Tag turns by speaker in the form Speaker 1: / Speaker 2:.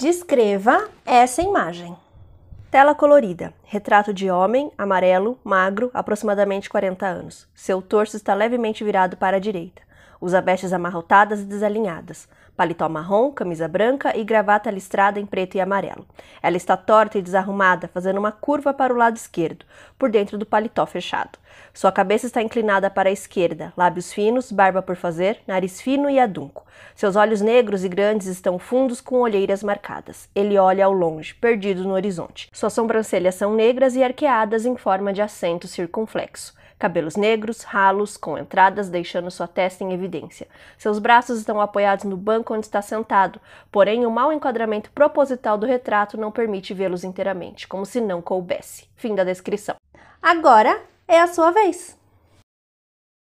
Speaker 1: Descreva essa imagem. Tela colorida. Retrato de homem, amarelo, magro, aproximadamente 40 anos. Seu torso está levemente virado para a direita usa vestes amarrotadas e desalinhadas, paletó marrom, camisa branca e gravata listrada em preto e amarelo. Ela está torta e desarrumada, fazendo uma curva para o lado esquerdo, por dentro do paletó fechado. Sua cabeça está inclinada para a esquerda, lábios finos, barba por fazer, nariz fino e adunco. Seus olhos negros e grandes estão fundos com olheiras marcadas. Ele olha ao longe, perdido no horizonte. Suas sobrancelhas são negras e arqueadas em forma de acento circunflexo. Cabelos negros, ralos, com entradas deixando sua testa em evidência providência. Seus braços estão apoiados no banco onde está sentado, porém o mau enquadramento proposital do retrato não permite vê-los inteiramente, como se não coubesse. Fim da descrição. Agora é a sua vez.